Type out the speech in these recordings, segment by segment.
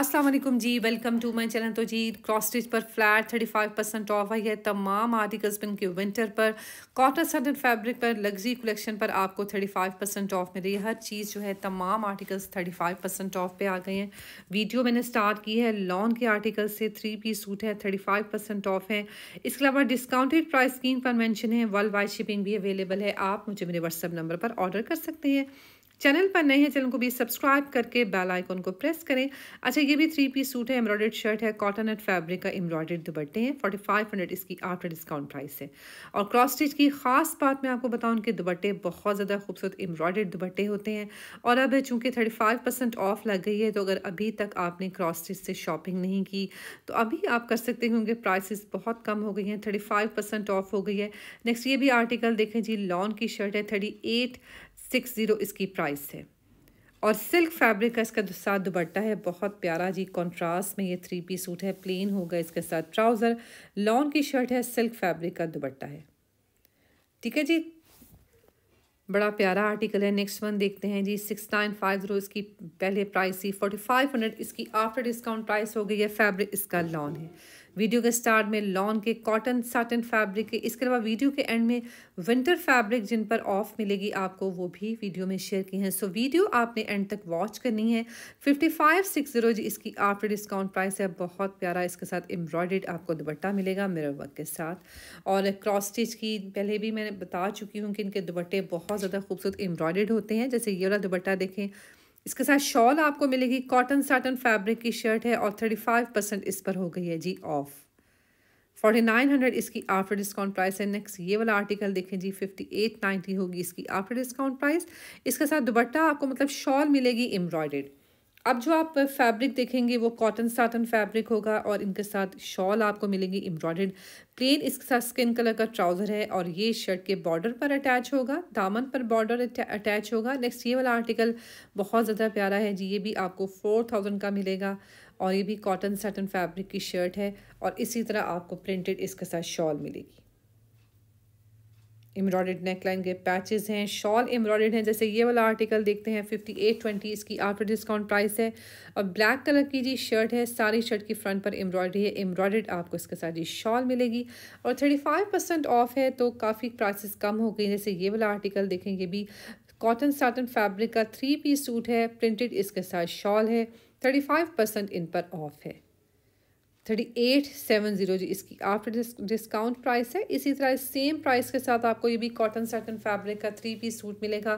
अस्सलाम वालेकुम जी वेलकम टू माय चैनल तो जी क्रॉस स्टिच पर flat thirty five percent off आई है तमाम आर्टिकल्स पर इनके विंटर पर कॉटन सटन फैब्रिक पर लग्जरी कलेक्शन पर आपको थर्टी फाइव परसेंट ऑफ मिल रही है हर चीज़ जो है तमाम articles thirty five percent off पे आ गए हैं वीडियो मैंने स्टार्ट की है लॉन के आर्टिकल से थ्री पीस सूट है थर्टी फाइव परसेंट ऑफ है इसके अलावा डिस्काउंटेड प्राइस स्कीम पर मैंशन है वर्ल्ड वाइड शिपिंग भी अवेलेबल है आप मुझे मेरे व्हाट्सअप नंबर पर ऑर्डर कर सकते हैं चैनल पर नए हैं चैनल को भी सब्सक्राइब करके बेल आइकॉन को प्रेस करें अच्छा ये भी थ्री पीस सूट है एम्ब्रॉयडर्ड शर्ट है कॉटन एंड फैब्रिक का एम्ब्रॉयडर्ड दुपट्टे हैं फोर्टी फाइव हंड्रेड इसकी आफ्टर डिस्काउंट प्राइस है और क्रॉस स्टिच की खास बात मैं आपको बताऊँ उनके दुपट्टे बहुत ज़्यादा खूबसूरत एम्ब्रॉयडर्ड दुपट्टे होते हैं और अब चूँकि थर्टी फाइव परसेंट ऑफ लग गई है तो अगर अभी तक आपने क्रॉस स्टिच से शॉपिंग नहीं की तो अभी आप कर सकते हैं क्योंकि प्राइसिस बहुत कम हो गई हैं थर्टी फाइव परसेंट ऑफ हो गई है नेक्स्ट ये भी आर्टिकल देखें जी लॉन की शर्ट है थर्टी एट सिक्स ज़ीरो इसकी प्राइस है और सिल्क फैब्रिक का इसका साथ दुबट्टा है बहुत प्यारा जी कंट्रास्ट में ये थ्री पी सूट है प्लेन होगा इसके साथ ट्राउज़र लॉन की शर्ट है सिल्क फैब्रिक का दुबट्टा है ठीक है जी बड़ा प्यारा आर्टिकल है नेक्स्ट वन देखते हैं जी सिक्स नाइन फाइव जीरो इसकी पहले प्राइस थी फोर्टी फाइव हंड्रेड इसकी आफ्टर डिस्काउंट प्राइस हो गई है फैब्रिक इसका लॉन है वीडियो के स्टार्ट में लॉन के कॉटन साटन फैब्रिक के इसके अलावा वीडियो के एंड में विंटर फैब्रिक जिन पर ऑफ मिलेगी आपको वो भी वीडियो में शेयर की हैं सो वीडियो आपने एंड तक वॉच करनी है फिफ्टी फाइव सिक्स जीरो जी इसकी आफ्टर डिस्काउंट प्राइस है बहुत प्यारा इसके साथ एम्ब्रॉयड आपको दुपट्टा मिलेगा मेरे वर्क के साथ और क्रॉस स्टिच की पहले भी मैंने बता चुकी हूँ कि इनके दुपट्टे बहुत ज़्यादा खूबसूरत एम्ब्रॉयड होते हैं जैसे ये वाला दुपट्टा देखें इसके साथ शॉल आपको मिलेगी कॉटन साटन फैब्रिक की शर्ट है और थर्टी फाइव परसेंट इस पर हो गई है जी ऑफ फोर्टी नाइन हंड्रेड इसकी आफ्टर डिस्काउंट प्राइस है नेक्स्ट ये वाला आर्टिकल देखें जी फिफ्टी एट नाइन्टी होगी इसकी आफ्टर डिस्काउंट प्राइस इसके साथ दुपट्टा आपको मतलब शॉल मिलेगी एम्ब्रॉयडेड अब जो आप फैब्रिक देखेंगे वो कॉटन साटन फैब्रिक होगा और इनके साथ शॉल आपको मिलेंगी एम्ब्रॉयडर्ड प्लेन इसके साथ स्किन कलर का ट्राउज़र है और ये शर्ट के बॉर्डर पर अटैच होगा दामन पर बॉर्डर अटैच होगा नेक्स्ट ये वाला आर्टिकल बहुत ज़्यादा प्यारा है जी ये भी आपको फोर थाउजेंड का मिलेगा और ये भी कॉटन साटन फैब्रिक की शर्ट है और इसी तरह आपको प्रिंटेड इसके साथ शॉल मिलेगी एम्ब्रॉयड नेकलाइन के पैचेस हैं शॉल एम्ब्रॉयड हैं जैसे ये वाला आर्टिकल देखते हैं फिफ्टी एट ट्वेंटी इसकी आफ्टर डिस्काउंट प्राइस है और ब्लैक कलर की जी शर्ट है सारी शर्ट की फ्रंट पर एम्ब्रॉयडरी है एम्ब्रॉयड आपको इसके साथ जी शॉल मिलेगी और थर्टी फाइव परसेंट ऑफ है तो काफ़ी प्राइसेस कम हो गई जैसे ये वाला आर्टिकल देखें ये भी कॉटन साटन फैब्रिक का थ्री पीस सूट है प्रिंटेड इसके साथ शॉल है थर्टी फाइव परसेंट इन पर ऑफ है थर्टी एट सेवन जीरो जी इसकी आफ्टर डिस्काउंट प्राइस है इसी तरह सेम प्राइस के साथ आपको ये भी कॉटन साटन फैब्रिक का थ्री पीस सूट मिलेगा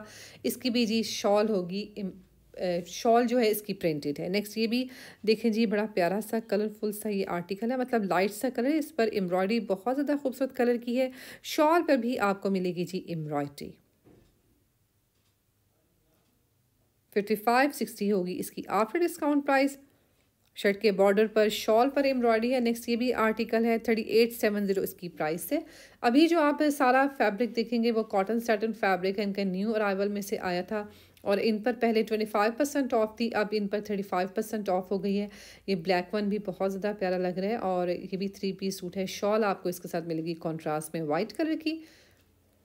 इसकी भी जी शॉल होगी शॉल जो है इसकी प्रिंटेड है नेक्स्ट ये भी देखें जी बड़ा प्यारा सा कलरफुल सा ये आर्टिकल है मतलब लाइट सा कलर है इस पर एम्ब्रॉयडरी बहुत ज़्यादा खूबसूरत कलर की है शॉल पर भी आपको मिलेगी जी एम्ब्रॉयडरी फिफ्टी फाइव सिक्सटी होगी इसकी आफ्टर डिस्काउंट प्राइस शर्ट के बॉर्डर पर शॉल पर एम्ब्रॉयडरी है नेक्स्ट ये भी आर्टिकल है थर्टी एट सेवन ज़ीरो इसकी प्राइस है अभी जो आप सारा फैब्रिक देखेंगे वो कॉटन सैटन फैब्रिक है इनका न्यू अराइवल में से आया था और इन पर पहले ट्वेंटी फाइव परसेंट ऑफ थी अब इन पर थर्टी फाइव परसेंट ऑफ हो गई है ये ब्लैक वन भी बहुत ज़्यादा प्यारा लग रहा है और ये भी थ्री पीस सूट है शॉल आपको इसके साथ मिलेगी कॉन्ट्रास्ट में वाइट कलर की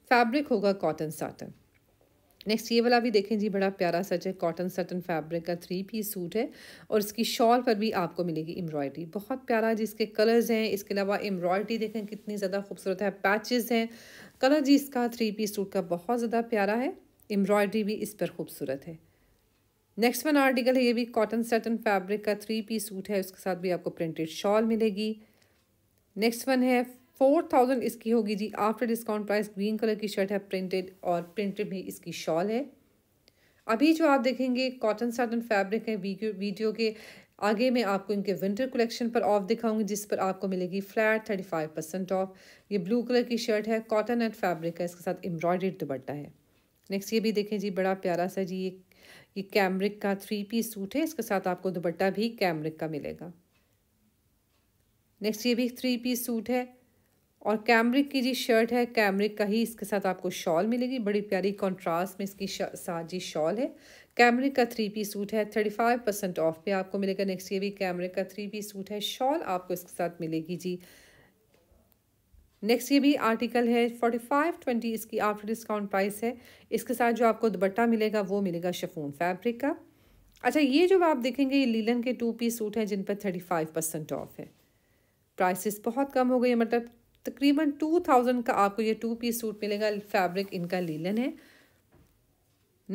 फैब्रिक होगा कॉटन साटन नेक्स्ट ये वाला भी देखें जी बड़ा प्यारा सच है कॉटन सटन फैब्रिक का थ्री पीस सूट है और इसकी शॉल पर भी आपको मिलेगी एम्ब्रॉयडरी बहुत प्यारा जी इसके कलर्स हैं इसके अलावा एम्ब्रॉयडरी देखें कितनी ज़्यादा खूबसूरत है पैचेस हैं कलर जी इसका थ्री पीस सूट का बहुत ज़्यादा प्यारा है एम्ब्रॉयडरी भी इस पर खूबसूरत है नेक्स्ट वन आर्टिकल है ये भी कॉटन सटन फैब्रिक का थ्री पीस सूट है उसके साथ भी आपको प्रिंटेड शॉल मिलेगी नेक्स्ट वन है फोर थाउजेंड इसकी होगी जी after discount price green colour की शर्ट है प्रिंटेड और प्रिंटेड भी इसकी शॉल है अभी जो आप देखेंगे कॉटन साटन फैब्रिक है वीडियो के आगे मैं आपको इनके विंटर कलेक्शन पर ऑफ दिखाऊंगी जिस पर आपको मिलेगी flat thirty five percent off ये ब्लू कलर की शर्ट है कॉटन एंड फैब्रिक है इसके साथ एम्ब्रॉयडेड दुपट्टा है नेक्स्ट ये भी देखें जी बड़ा प्यारा सा जी ये ये कैमरिक का थ्री पीस सूट है इसके साथ आपको दुपट्टा भी कैमरिक का मिलेगा नेक्स्ट ये भी थ्री पीस सूट है और कैमरिक की जी शर्ट है कैमरिक का ही इसके साथ आपको शॉल मिलेगी बड़ी प्यारी कंट्रास्ट में इसकी साथ जी शॉल है कैमरिक का थ्री पी सूट है थर्टी फाइव परसेंट ऑफ पे आपको मिलेगा नेक्स्ट ये भी कैमरिक का थ्री पी सूट है शॉल आपको इसके साथ मिलेगी जी नेक्स्ट ये भी आर्टिकल है फोर्टी फाइव ट्वेंटी इसकी आफ्टर डिस्काउंट प्राइस है इसके साथ जो आपको दुपट्टा मिलेगा वो मिलेगा शफून फैब्रिक का अच्छा ये जो आप देखेंगे ये लीलन के टू पी सूट हैं जिन पर थर्टी फाइव परसेंट ऑफ है प्राइसेस बहुत कम हो गई है मतलब तकरीबन टू थाउजेंड का आपको ये टू पीस सूट मिलेगा फैब्रिक इनका लीलन है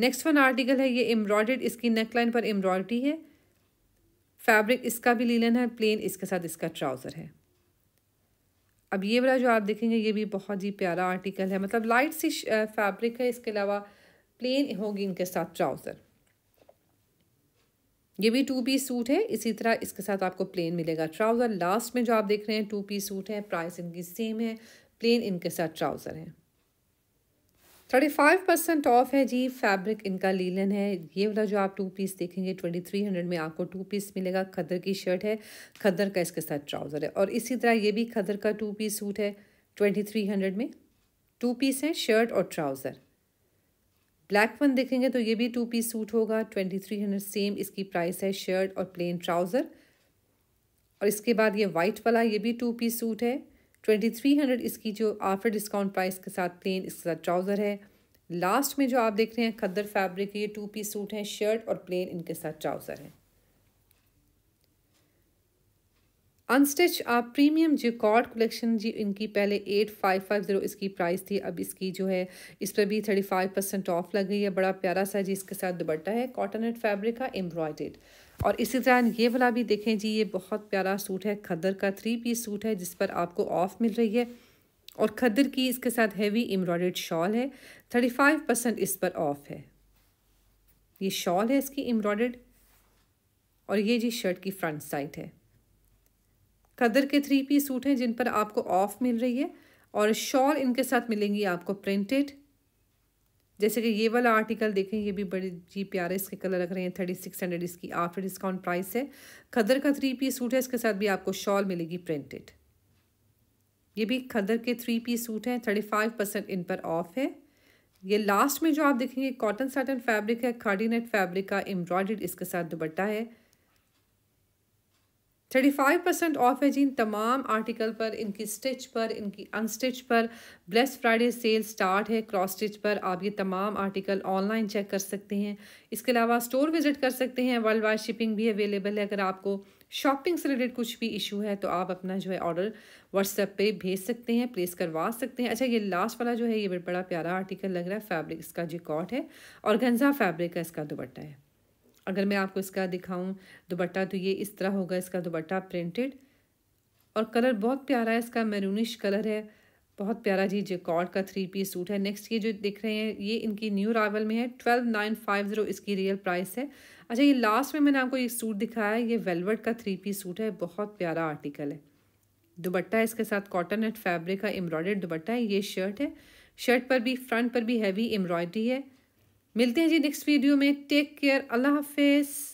नेक्स्ट वन आर्टिकल है ये एम्ब्रॉयड इसकी नेकलाइन पर एम्ब्रॉयडरी है फैब्रिक इसका भी लीलन है प्लेन इसके साथ इसका ट्राउज़र है अब ये वाला जो आप देखेंगे ये भी बहुत ही प्यारा आर्टिकल है मतलब लाइट सी फैब्रिक है इसके अलावा प्लेन होगी इनके साथ ट्राउज़र ये भी टू पीस सूट है इसी तरह इसके साथ आपको प्लेन मिलेगा ट्राउज़र लास्ट में जो आप देख रहे हैं टू पीस सूट है प्राइस इनकी सेम है प्लेन इनके साथ ट्राउज़र है थर्टी फाइव परसेंट ऑफ है जी फैब्रिक इनका लीलन है ये वाला जो आप टू पीस देखेंगे ट्वेंटी थ्री हंड्रेड में आपको टू पीस मिलेगा खदर की शर्ट है खदर का इसके साथ ट्राउज़र है और इसी तरह ये भी खदर का टू पीस सूट है ट्वेंटी थ्री हंड्रेड में टू पीस है शर्ट और ट्राउज़र ब्लैक वन देखेंगे तो ये भी टू पीस सूट होगा ट्वेंटी थ्री हंड्रेड सेम इसकी प्राइस है शर्ट और प्लेन ट्राउज़र और इसके बाद ये वाइट वाला ये भी टू पीस सूट है ट्वेंटी थ्री हंड्रेड इसकी जो आफ्टर डिस्काउंट प्राइस के साथ प्लेन इसके साथ ट्राउज़र है लास्ट में जो आप देख रहे हैं खद्दर फैब्रिक ये टू पीस सूट हैं शर्ट और प्लेन इनके साथ ट्राउज़र है अनस्टिच आप प्रीमियम जो कॉर्ड कलेक्शन जी इनकी पहले एट फाइव फाइव ज़ीरो इसकी प्राइस थी अब इसकी जो है इस पर भी थर्टी फाइव परसेंट ऑफ लग गई है बड़ा प्यारा सा जी इसके साथ दुबट्टा है कॉटन एंड फैब्रिक का एम्ब्रॉयडेड और इसी तरह ये वाला भी देखें जी ये बहुत प्यारा सूट है खदर का थ्री पीस सूट है जिस पर आपको ऑफ मिल रही है और खदर की इसके साथ हैवी एम्ब्रॉयड शॉल है थर्टी फाइव परसेंट इस पर ऑफ है ये शॉल है इसकी एम्ब्रॉयड और ये जी शर्ट की फ्रंट साइड है कदर के थ्री पीस सूट हैं जिन पर आपको ऑफ मिल रही है और शॉल इनके साथ मिलेंगी आपको प्रिंटेड जैसे कि ये वाला आर्टिकल देखें ये भी बड़े जी प्यारे इसके कलर रख रहे हैं थर्टी सिक्स हंड्रेड इसकी आफ्टर डिस्काउंट प्राइस है खदर का थ्री पीस सूट है इसके साथ भी आपको शॉल मिलेगी प्रिंटेड ये भी खदर के थ्री पीस सूट हैं थर्टी फाइव परसेंट इन पर ऑफ है ये लास्ट में जो आप देखेंगे कॉटन साटन फैब्रिक है खाडी नेट फैब्रिक का एम्ब्रॉयड इसके साथ दुबट्टा है थर्टी फाइव परसेंट ऑफ है जी इन तमाम आर्टिकल पर इनकी स्टिच पर इनकी अनस्टिच पर ब्लेस फ्राइडे सेल स्टार्ट है क्रॉस स्टिच पर आप ये तमाम आर्टिकल ऑनलाइन चेक कर सकते हैं इसके अलावा स्टोर विज़िट कर सकते हैं वर्ल्ड वाइड शिपिंग भी अवेलेबल है अगर आपको शॉपिंग से रिलेटेड कुछ भी इशू है तो आप अपना जो है ऑर्डर व्हाट्सएप पे भेज सकते हैं प्लेस करवा सकते हैं अच्छा ये लास्ट वाला जो है ये बड़ा प्यारा आर्टिकल लग रहा है फैब्रिक इसका जिकॉट है और गंजा फैब्रिक का इसका दुपट्टा है अगर मैं आपको इसका दिखाऊं दुपट्टा तो ये इस तरह होगा इसका दुपट्टा प्रिंटेड और कलर बहुत प्यारा है इसका मैरूनिश कलर है बहुत प्यारा जी जेकॉर्ड का थ्री पीस सूट है नेक्स्ट ये जो दिख रहे हैं ये इनकी न्यू रावल में है ट्वेल्व नाइन फाइव ज़ीरो इसकी रियल प्राइस है अच्छा ये लास्ट में मैंने आपको ये सूट दिखाया है ये वेलवेट का थ्री पीस सूट है बहुत प्यारा आर्टिकल है दुबट्टा है इसके साथ कॉटन नेट फैब्रिक का एम्ब्रॉयडर्ड दुबट्टा है ये शर्ट है शर्ट पर भी फ्रंट पर भी हैवी एम्ब्रॉयडरी है मिलते हैं जी नेक्स्ट वीडियो में टेक केयर अल्लाह हाफिज़